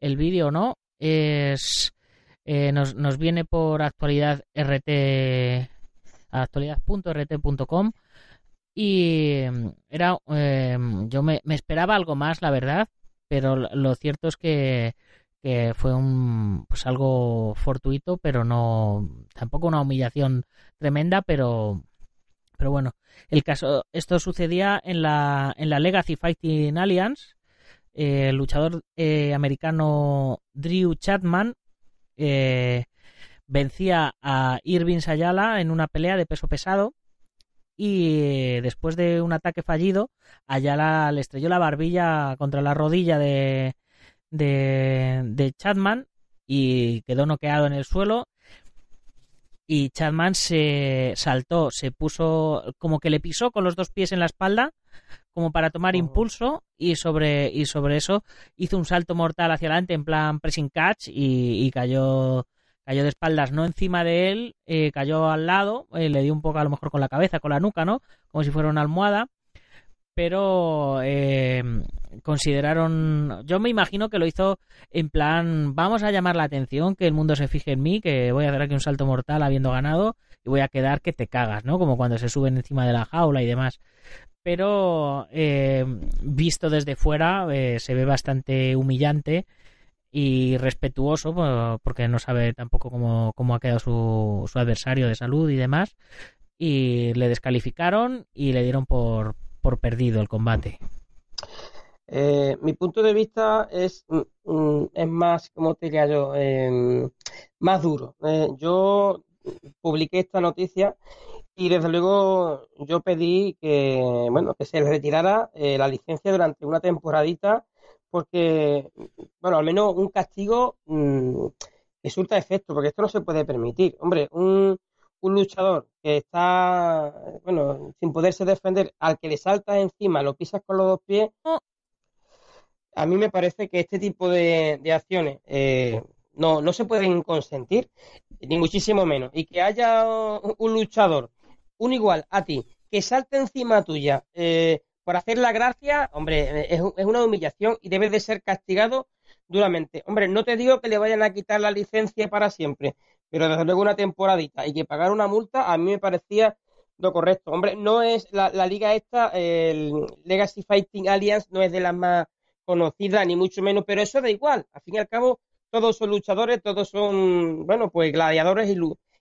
el vídeo o no. Es, eh, nos, nos viene por actualidad RT actualidad.rt.com y mm, era, eh, mm, yo me, me, esperaba algo más, la verdad, pero lo cierto es que, fue un, pues algo fortuito, pero no, tampoco una humillación tremenda, pero, pero bueno, el caso, esto sucedía en la, en la Legacy Fighting Alliance, el luchador eh, americano Drew Chapman, eh, vencía a Irving Sayala en una pelea de peso pesado y eh, después de un ataque fallido, Ayala le estrelló la barbilla contra la rodilla de, de, de y quedó noqueado en el suelo. Y Chadman se saltó, se puso como que le pisó con los dos pies en la espalda, como para tomar oh. impulso, y sobre, y sobre eso hizo un salto mortal hacia adelante en plan pressing catch y cayó cayó de espaldas, no encima de él, eh, cayó al lado, eh, le dio un poco a lo mejor con la cabeza, con la nuca, ¿no? Como si fuera una almohada. Pero eh, consideraron, yo me imagino que lo hizo en plan, vamos a llamar la atención, que el mundo se fije en mí, que voy a hacer aquí un salto mortal habiendo ganado y voy a quedar que te cagas, ¿no? Como cuando se suben encima de la jaula y demás. Pero visto desde fuera se ve bastante humillante y respetuoso pues, porque no sabe tampoco cómo, ha quedado su, su, adversario de salud y demás. Y le descalificaron y le dieron por, por perdido el combate. Eh, mi punto de vista es, mm, mm, es más, como te diría yo? Em, más duro. Eh, yo publiqué esta noticia y desde luego yo pedí que, bueno, que se le retirara eh, la licencia durante una temporadita porque, bueno, al menos un castigo resulta mm, efecto, porque esto no se puede permitir. Hombre, un, luchador que está, bueno, sin poderse defender, al que le saltas encima, lo pisas con los dos pies, a mí me parece que este tipo de, acciones eh, no, se pueden consentir, ni muchísimo menos. Y que haya un luchador, un igual a ti, que salte encima tuya, eh, por hacer la gracia, hombre, es, una humillación y debe de ser castigado duramente. Hombre, no te digo que le vayan a quitar la licencia para siempre, pero desde luego una temporadita y que pagar una multa a mí me parecía lo correcto. Hombre, no es la, liga esta, el Legacy Fighting Alliance, no es de las más conocidas, ni mucho menos, pero eso da igual. Al fin y al cabo, todos son luchadores, todos son, bueno, pues gladiadores y,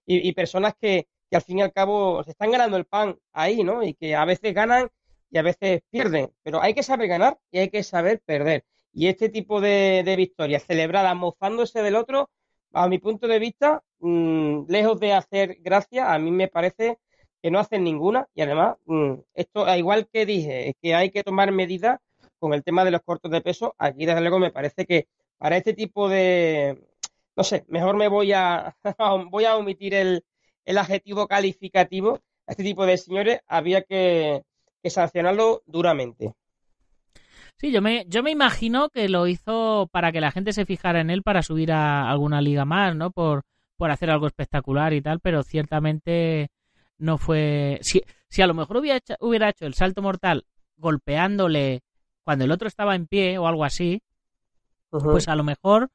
y personas que, que, al fin y al cabo se están ganando el pan ahí, ¿no? Y que a veces ganan y a veces pierden, pero hay que saber ganar y hay que saber perder. Y este tipo de, victorias celebradas mofándose del otro, a mi punto de vista, mm, lejos de hacer gracia, a mí me parece que no hacen ninguna y además, mm, esto, igual que dije, es que hay que tomar medidas con el tema de los cortos de peso, aquí desde luego me parece que para este tipo de, no sé, mejor me voy a, voy a omitir el, el adjetivo calificativo, a este tipo de señores había que, que sancionarlo duramente. Sí, yo me, yo me imagino que lo hizo para que la gente se fijara en él para subir a alguna liga más, ¿no? Por, por hacer algo espectacular y tal, pero ciertamente no fue... Si, a lo mejor hubiera hecho, hubiera hecho el salto mortal golpeándole cuando el otro estaba en pie o algo así, pues a lo mejor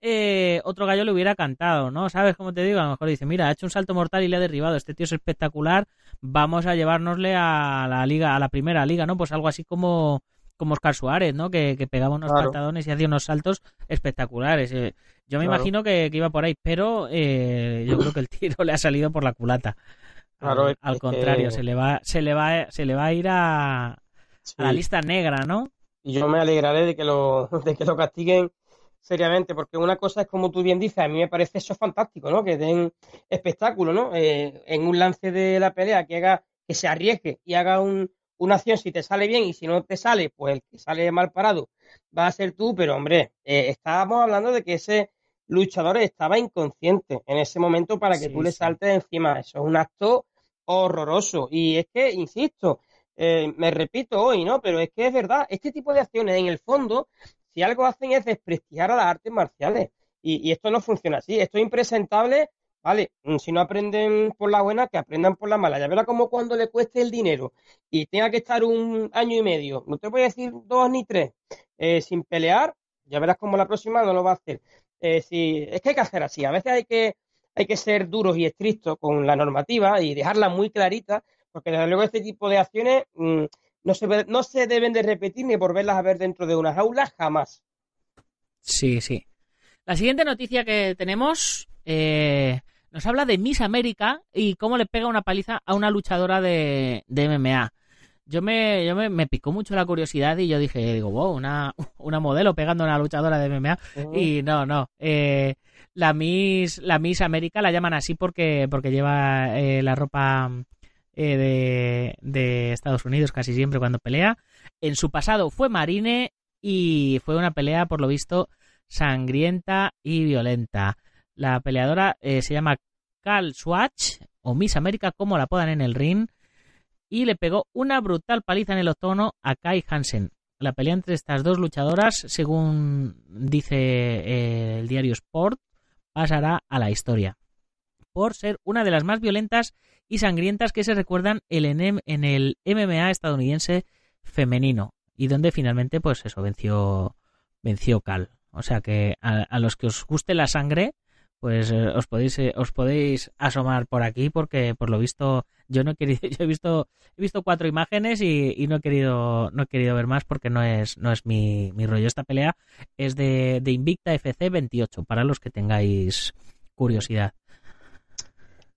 eh, otro gallo le hubiera cantado, ¿no? ¿Sabes cómo te digo? A lo mejor dice, mira, ha hecho un salto mortal y le ha derribado, este tío es espectacular, vamos a llevárnosle a la liga, a la primera liga, ¿no? Pues algo así como, como Oscar Suárez, ¿no? Que, pegaba unos pantadones y hacía unos saltos espectaculares. Eh, yo me imagino que, iba por ahí, pero eh, yo creo que el tiro le ha salido por la culata. al, contrario, se le va, se le va, se le va a ir a, la lista negra, ¿no? Y yo me alegraré de que lo, de que lo castiguen seriamente, porque una cosa es como tú bien dices, a mí me parece eso fantástico, ¿no? Que den espectáculo, ¿no? Eh, en un lance de la pelea, que haga, que se arriesgue y haga un, una acción si te sale bien y si no te sale, pues el que sale mal parado va a ser tú, pero hombre, eh, estábamos hablando de que ese luchador estaba inconsciente en ese momento para que tú le saltes encima. Eso es un acto horroroso. Y es que, insisto, eh, me repito hoy, ¿no? Pero es que es verdad, este tipo de acciones en el fondo si algo hacen es desprestigiar a las artes marciales. Y, esto no funciona así. Esto es impresentable Vale, mm, si no aprenden por la buena, que aprendan por la mala. Ya verás como cuando le cueste el dinero y tenga que estar un año y medio, no te voy a decir dos ni tres, eh, sin pelear, ya verás como la próxima no lo va a hacer. Eh, si, es que hay que hacer así. A veces hay que, hay que ser duros y estrictos con la normativa y dejarla muy clarita, porque desde luego este tipo de acciones mm, no se, deben de repetir ni volverlas a ver dentro de unas aulas jamás. Sí, sí. La siguiente noticia que tenemos eh, nos habla de Miss América y cómo le pega una paliza a una luchadora de, MMA. Yo me, picó mucho la curiosidad y yo dije, digo, wow, una, una modelo pegando a una luchadora de MMA. Y no, no. Eh, la Miss, la Miss América la llaman así porque, porque lleva eh, la ropa eh, de, Estados Unidos casi siempre cuando pelea. En su pasado fue marine y fue una pelea, por lo visto, sangrienta y violenta. La peleadora eh, se llama Cal Swatch, o Miss América, como la puedan en el ring, y le pegó una brutal paliza en el otoño a Kai Hansen. La pelea entre estas dos luchadoras, según dice eh, el diario Sport, pasará a la historia por ser una de las más violentas y sangrientas que se recuerdan en el MMA estadounidense femenino y donde finalmente pues eso venció venció Cal. O sea que a, los que os guste la sangre, pues eh, os podéis eh, os podéis asomar por aquí porque por lo visto yo no he he visto he visto cuatro imágenes y, no he querido no he querido ver más porque no es no es mi, rollo esta pelea es de Invicta FC 28 para los que tengáis curiosidad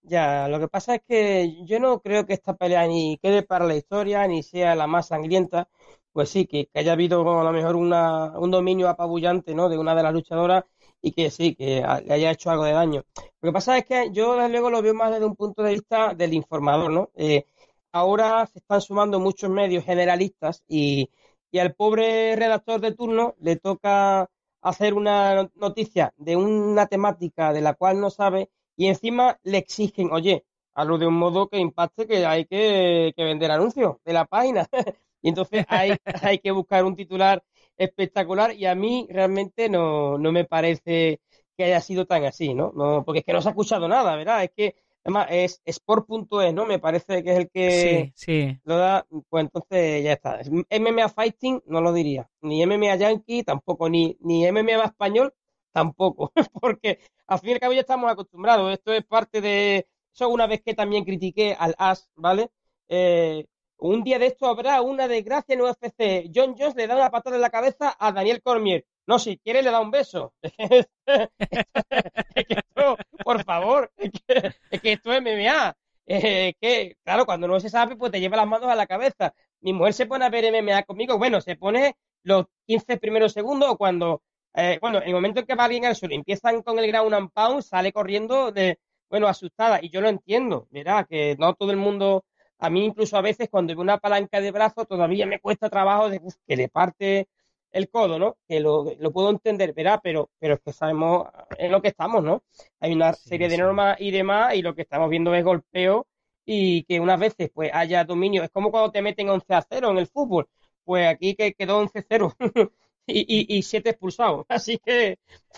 ya, lo que pasa es que yo no creo que esta pelea ni quede para la historia, ni sea la más sangrienta. Pues sí, que, haya habido a lo mejor un dominio apabullante ¿no? de una de las luchadoras y que sí, que haya hecho algo de daño. Lo que pasa es que yo desde luego lo veo más desde un punto de vista del informador, ¿no? Eh, ahora se están sumando muchos medios generalistas y, y al pobre redactor de turno le toca hacer una noticia de una temática de la cual no sabe y encima le exigen, oye, lo de un modo que impacte que hay que, vender anuncios de la página. y entonces hay, que buscar un titular espectacular y a mí realmente no, me parece que haya sido tan así, ¿no? no porque es que no se ha escuchado nada, ¿verdad? Es que además es sport.es, ¿no? Me parece que es el que sí, sí. lo da. Pues entonces ya está. MMA Fighting no lo diría. Ni MMA Yankee tampoco, ni, ni MMA Español tampoco, porque al fin y al cabo ya estamos acostumbrados. Esto es parte de. Eso una vez que también critiqué al As, ¿vale? Eh, un día de esto habrá una desgracia en UFC. John Jones le da una patada en la cabeza a Daniel Cormier. No, si quiere le da un beso. por favor, es que, esto es MMA. que, claro, cuando no se sabe, pues te lleva las manos a la cabeza. Mi mujer se pone a ver MMA conmigo. Bueno, se pone los 15 primeros segundos o cuando eh, bueno, en el momento en que va bien al sur, empiezan con el ground and pound, sale corriendo de, bueno, asustada. Y yo lo entiendo, verá, que no todo el mundo, a mí incluso a veces cuando veo una palanca de brazo, todavía me cuesta trabajo de que le parte el codo, ¿no? Que lo, lo, puedo entender, verá, pero, pero es que sabemos eh, en lo que estamos, ¿no? Hay una serie de normas y demás, y lo que estamos viendo es golpeo y que unas veces pues haya dominio. Es como cuando te meten 11 a 0 en el fútbol. Pues aquí que quedó 11 a 0. y, siete expulsados. Así que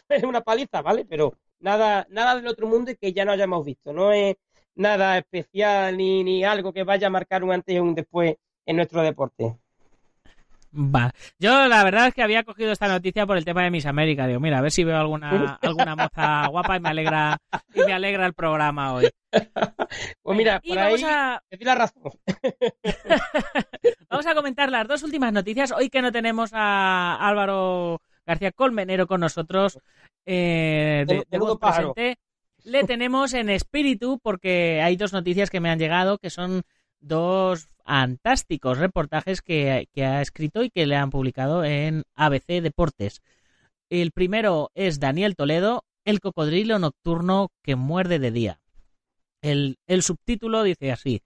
es una paliza, ¿vale? Pero nada, nada del otro mundo y que ya no hayamos visto. No es nada especial ni, ni algo que vaya a marcar un antes y un después en nuestro deporte. Yo la verdad es que había cogido esta noticia por el tema de Miss América. Digo, mira, a ver si veo alguna, alguna moza guapa y me alegra, y me alegra el programa hoy. Pues mira, por vamos a... la vamos a comentar las dos últimas noticias. Hoy que no tenemos a Álvaro García Colmenero con nosotros, eh, de, de le tenemos en espíritu porque hay dos noticias que me han llegado que son dos fantásticos reportajes que, ha escrito y que le han publicado en ABC Deportes. El primero es Daniel Toledo, El cocodrilo nocturno que muerde de día. El, el subtítulo dice así,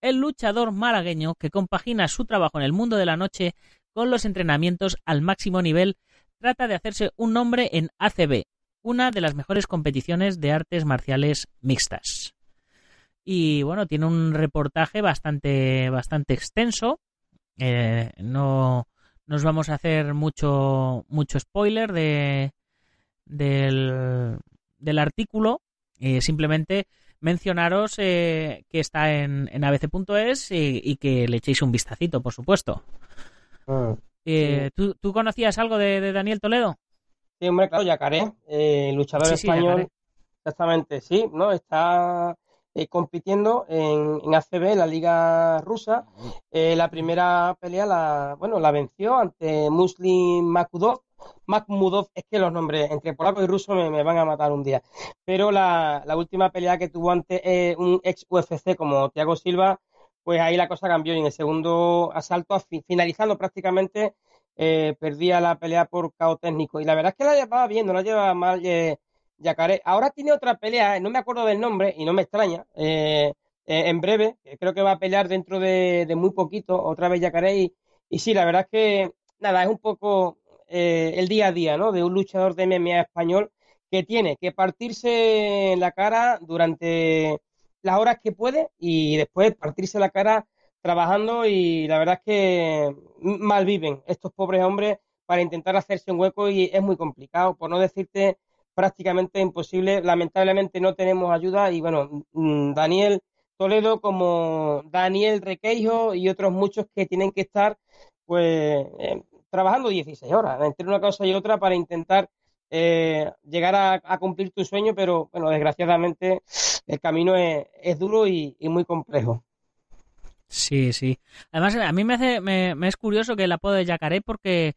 El luchador malagueño que compagina su trabajo en el mundo de la noche con los entrenamientos al máximo nivel trata de hacerse un nombre en ACB, una de las mejores competiciones de artes marciales mixtas y bueno, tiene un reportaje bastante, bastante extenso. Eh, no nos vamos a hacer mucho, mucho spoiler de, del, artículo. Eh, simplemente mencionaros eh, que está en, abc.es y, que le echéis un vistacito, por supuesto. Ah, ¿tú, conocías algo de, Daniel Toledo? Sí, hombre, claro, Yacaré, luchador español. Exactamente, sí, ¿no? Está eh, compitiendo en, en, ACB, la liga rusa. Eh, la primera pelea la, bueno, la venció ante Muslim Makudov. Makmudov es que los nombres entre polaco y ruso me, van a matar un día. Pero la, última pelea que tuvo ante eh, un ex UFC como Thiago Silva, pues ahí la cosa cambió y en el segundo asalto, finalizando prácticamente, perdía la pelea por caos técnico. Y la verdad es que la llevaba bien, no la llevaba mal Yacaré. Ahora tiene otra pelea, no me acuerdo del nombre y no me extraña. Eh, eh, en breve, creo que va a pelear dentro de, muy poquito, otra vez Yacaré. Y, y, sí, la verdad es que, nada, es un poco eh, el día a día, ¿no? De un luchador de MMA español que tiene que partirse la cara durante las horas que puede y después partirse la cara trabajando y la verdad es que mal viven estos pobres hombres para intentar hacerse un hueco y es muy complicado, por no decirte prácticamente imposible. Lamentablemente no tenemos ayuda y bueno, mm, Daniel Toledo como Daniel Requeijo y otros muchos que tienen que estar pues eh, trabajando 16 horas entre una cosa y otra para intentar eh, llegar a, cumplir tu sueño, pero bueno, desgraciadamente el camino es, es duro y, muy complejo. Sí, sí. Además, a mí me, hace, me, es curioso que el apodo de Yacaré porque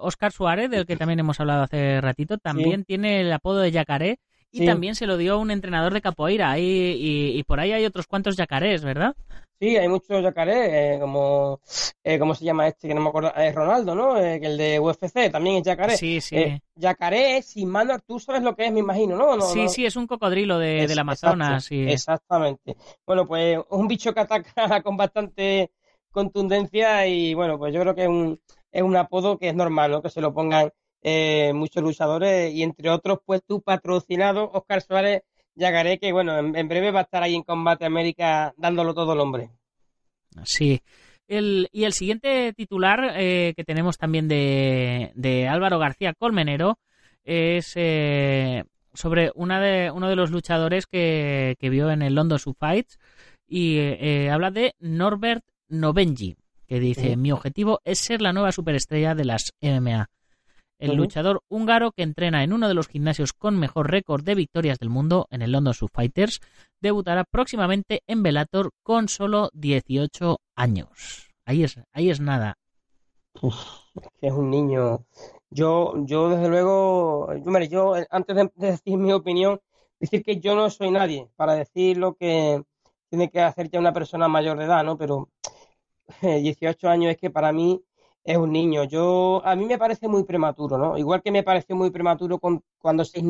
Oscar eh, Suárez, del que también hemos hablado hace ratito, también tiene el apodo de Yacaré y también se lo dio un entrenador de capoeira. Y, por ahí hay otros cuantos yacarés, ¿verdad? Sí, hay muchos yacarés, eh, como eh, ¿cómo se llama este? Que no me acuerdo, es eh, Ronaldo, ¿no? que el de UFC también es yacaré. Sí, sí. yacaré es sin mano, tú sabes lo que es, me imagino, ¿no? sí, sí, es un cocodrilo de, del Amazonas. sí. Exactamente. Bueno, pues un bicho que ataca con bastante contundencia y bueno, pues yo creo que es un es un apodo que es normal, Que se lo pongan eh, muchos luchadores y entre otros, pues tu patrocinado, Oscar Suárez Yagaré, que bueno, en, breve va a estar ahí en Combate América dándolo todo el hombre. Sí. y el siguiente titular eh, que tenemos también de, Álvaro García Colmenero es eh, sobre una de, uno de los luchadores que, que vio en el London Sub Fights y habla de Norbert Novenji que dice, mi objetivo es ser la nueva superestrella de las MMA. El luchador húngaro que entrena en uno de los gimnasios con mejor récord de victorias del mundo en el London Subfighters Fighters debutará próximamente en velator con solo 18 años. Ahí es, ahí es nada. es un niño. Yo, yo desde luego, yo, eh, antes de, de decir mi opinión, decir que yo no soy nadie para decir lo que tiene que hacer ya una persona mayor de edad, ¿no? Pero 18 años es que para mí es un niño. Yo A mí me parece muy prematuro, ¿no? Igual que me pareció muy prematuro con, cuando Seis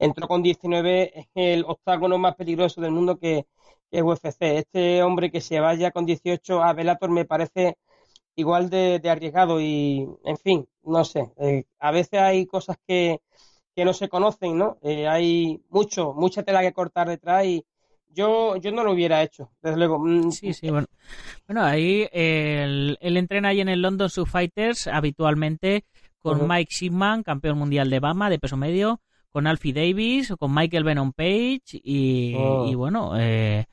entró con 19 el octágono más peligroso del mundo que, es UFC. Este hombre que se vaya con 18 a Velator me parece igual de, arriesgado y, en fin, no sé. Eh, a veces hay cosas que, que no se conocen, ¿no? Eh, hay mucho, mucha tela que cortar detrás y, yo, yo no lo hubiera hecho, desde luego. Mm, sí, sí, bueno. Bueno, ahí el, él entrena ahí en el London fighters habitualmente con Mike Shipman, campeón mundial de Bama de peso medio, con Alfie Davis, con Michael Venom Page y, oh. bueno, eh,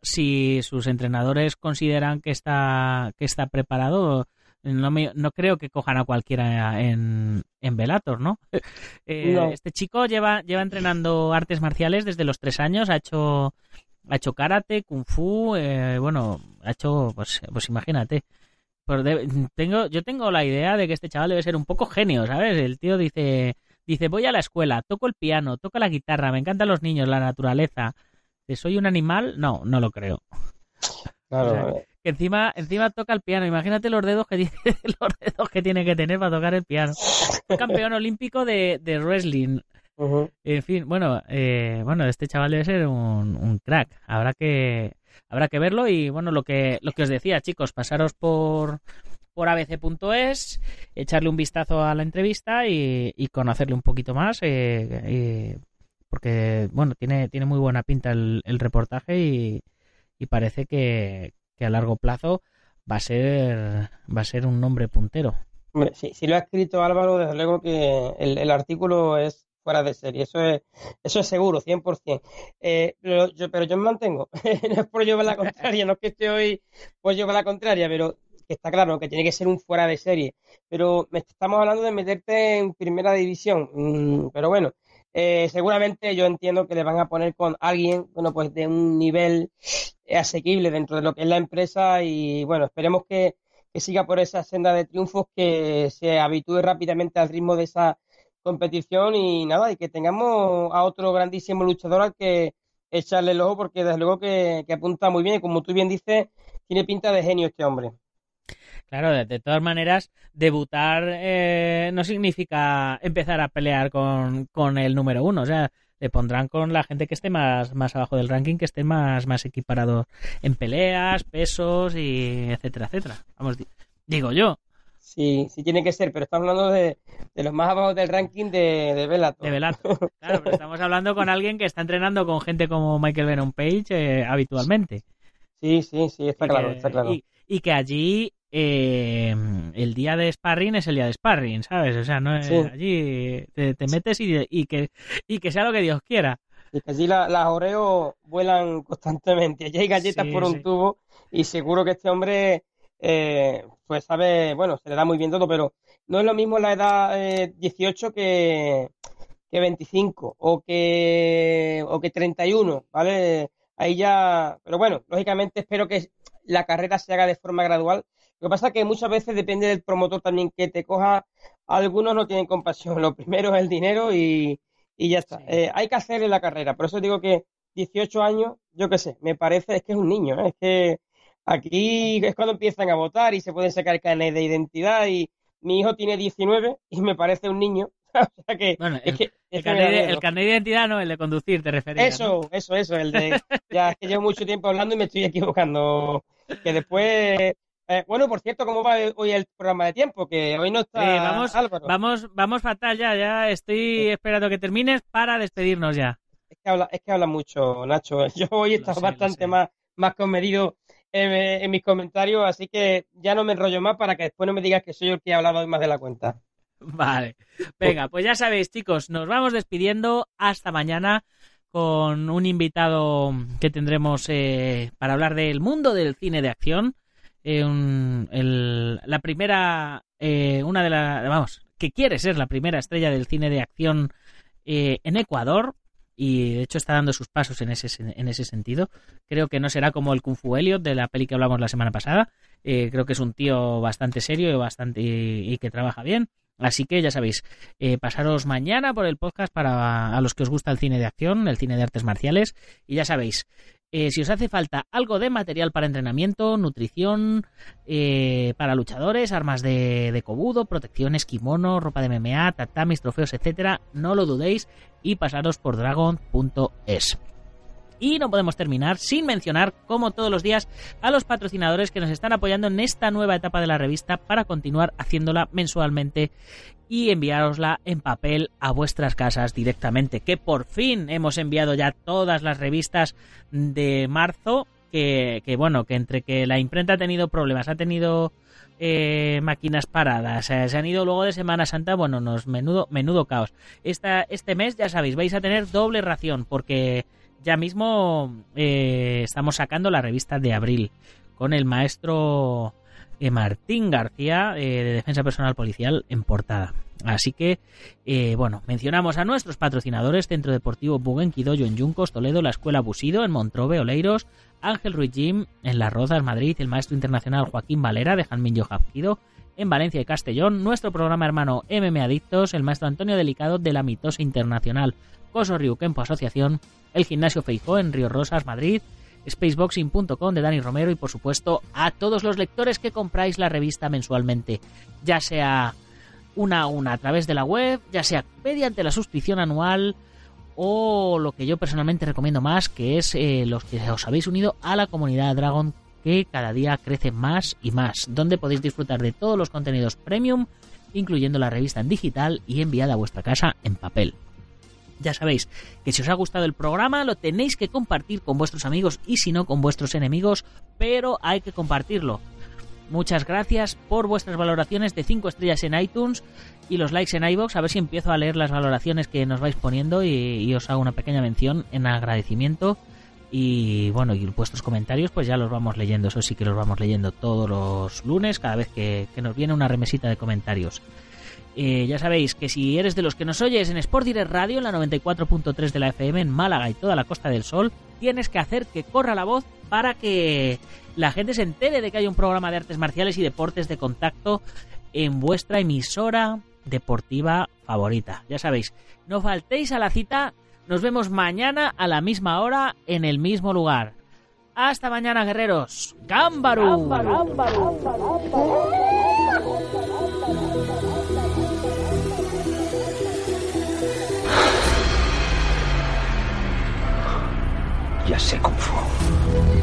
si sus entrenadores consideran que está, que está preparado, no, no creo que cojan a cualquiera en, en Velator, eh, eh, ¿no? Este chico lleva, lleva entrenando artes marciales desde los tres años, ha hecho, ha hecho karate, kung fu, eh, bueno, ha hecho, pues, pues imagínate. Pues tengo, yo tengo la idea de que este chaval debe ser un poco genio, ¿sabes? El tío dice, dice, voy a la escuela, toco el piano, toco la guitarra, me encantan los niños, la naturaleza. ¿Soy un animal? No, no lo creo. Claro, que encima, encima toca el piano. Imagínate los dedos que tiene, los dedos que tiene que tener para tocar el piano. Un Campeón olímpico de, wrestling. En fin, bueno, eh, bueno, este chaval debe ser un, crack. Habrá que, habrá que verlo y bueno, lo que, lo que os decía, chicos, pasaros por por abc.es, echarle un vistazo a la entrevista y, conocerle un poquito más, eh, eh, porque bueno, tiene, tiene muy buena pinta el, reportaje y parece que, que a largo plazo va a ser, va a ser un nombre puntero. si, lo ha escrito Álvaro, desde luego que el, artículo es fuera de serie. Eso es, eso es seguro, 100%. Eh, pero, yo, pero yo me mantengo. no es por llevar la contraria, no es que esté hoy por llevar la contraria, pero está claro que tiene que ser un fuera de serie. Pero estamos hablando de meterte en primera división. Mm, pero bueno, eh, seguramente yo entiendo que le van a poner con alguien, bueno, pues de un nivel asequible dentro de lo que es la empresa y bueno, esperemos que, siga por esa senda de triunfos, que se habitúe rápidamente al ritmo de esa competición y nada, y que tengamos a otro grandísimo luchador al que echarle el ojo porque desde luego que, que apunta muy bien y como tú bien dices, tiene pinta de genio este hombre. Claro, de, todas maneras, debutar eh, no significa empezar a pelear con, el número uno. O sea, le pondrán con la gente que esté más, más abajo del ranking, que esté más, más equiparado en peleas, pesos y etcétera, etcétera. Vamos, digo yo. Sí, sí tiene que ser, pero estamos hablando de, los más abajo del ranking de, de Velato. De Velato. Claro, pero estamos hablando con alguien que está entrenando con gente como Michael Venom Page eh, habitualmente. Sí, sí, sí, está claro, y que allí eh, el día de sparring es el día de sparring, ¿sabes? O sea, no es, allí te, metes y, que, que sea lo que Dios quiera. Y que allí las oreos vuelan constantemente. Allí hay galletas por un tubo y seguro que este hombre, eh, pues sabe, bueno, se le da muy bien todo, pero no es lo mismo la edad 18 eh, que, que 25 o que, o que 31, ¿vale? Ahí ya, pero bueno, lógicamente espero que la carrera se haga de forma gradual lo que pasa es que muchas veces depende del promotor también que te coja. Algunos no tienen compasión. Lo primero es el dinero y, ya está. Eh, hay que hacer en la carrera. Por eso digo que 18 años, yo qué sé, me parece, es que es un niño. ¿eh? Es que aquí es cuando empiezan a votar y se pueden sacar carnet de identidad. Y mi hijo tiene 19 y me parece un niño. o sea que, el, que carnet de, identidad no, el de conducir, te referías. Eso, eso, eso, el de. ya es que llevo mucho tiempo hablando y me estoy equivocando. Que después eh, bueno, por cierto, ¿cómo va hoy el programa de tiempo? Que hoy no está vamos, Vamos, vamos fatal ya, ya estoy esperando que termines para despedirnos ya. Es que habla, mucho, Nacho. Yo hoy he estado bastante más, más comedido en, mis comentarios, así que ya no me enrollo más para que después no me digas que soy el que ha hablado más de la cuenta. Vale. Venga, pues ya sabéis, chicos, nos vamos despidiendo. Hasta mañana con un invitado que tendremos eh, para hablar del mundo del cine de acción eh, la primera, eh, una de las, vamos, que quiere ser la primera estrella del cine de acción eh, en Ecuador, y de hecho está dando sus pasos en ese, en ese sentido. Creo que no será como el Kung Fu Elliot de la peli que hablamos la semana pasada. creo que es un tío bastante serio y, bastante, y, que trabaja bien. Así que ya sabéis, pasaros mañana por el podcast para a los que os gusta el cine de acción, el cine de artes marciales. Y ya sabéis, eh, si os hace falta algo de material para entrenamiento, nutrición, eh, para luchadores, armas de, cobudo, protecciones, kimono, ropa de MMA, tatamis, trofeos, etcétera, no lo dudéis y pasaros por dragon.es. Y no podemos terminar sin mencionar, como todos los días, a los patrocinadores que nos están apoyando en esta nueva etapa de la revista para continuar haciéndola mensualmente y enviárosla en papel a vuestras casas directamente. Que por fin hemos enviado ya todas las revistas de marzo. Que, bueno, que entre que la imprenta ha tenido problemas, ha tenido eh, máquinas paradas, eh, se han ido luego de Semana Santa, bueno, nos menudo, menudo caos. este mes, ya sabéis, vais a tener doble ración, porque ya mismo eh, estamos sacando la revista de abril con el maestro eh, Martín García eh, de Defensa Personal Policial en portada. Así que, bueno, mencionamos a nuestros patrocinadores, Centro Deportivo Buguen, en Yuncos, Toledo, la Escuela Busido en Montrove, Oleiros, Ángel Ruiz Jim en Las Rozas, Madrid, el maestro internacional Joaquín Valera de Janmin en Valencia y Castellón, nuestro programa hermano MM Adictos, el maestro Antonio Delicado de la Mitosa Internacional, Coso Ryu Campo Asociación, el Gimnasio Feijó en Río Rosas, Madrid, spaceboxing.com de Dani Romero y por supuesto a todos los lectores que compráis la revista mensualmente, ya sea una a una a través de la web, ya sea mediante la suscripción anual o lo que yo personalmente recomiendo más, que es eh, los que os habéis unido a la comunidad Dragon que cada día crece más y más, donde podéis disfrutar de todos los contenidos premium, incluyendo la revista en digital y enviada a vuestra casa en papel. Ya sabéis que si os ha gustado el programa lo tenéis que compartir con vuestros amigos y si no con vuestros enemigos, pero hay que compartirlo. Muchas gracias por vuestras valoraciones de 5 estrellas en iTunes y los likes en iBox. A ver si empiezo a leer las valoraciones que nos vais poniendo y os hago una pequeña mención en agradecimiento y bueno, y vuestros comentarios pues ya los vamos leyendo, eso sí que los vamos leyendo todos los lunes, cada vez que, nos viene una remesita de comentarios. Eh, ya sabéis que si eres de los que nos oyes en Sport Direct Radio, en la 94.3 de la FM, en Málaga y toda la Costa del Sol, tienes que hacer que corra la voz para que la gente se entere de que hay un programa de artes marciales y deportes de contacto en vuestra emisora deportiva favorita. Ya sabéis, no faltéis a la cita nos vemos mañana a la misma hora en el mismo lugar. Hasta mañana, guerreros. ¡Gámbaro! Ya sé cómo fue.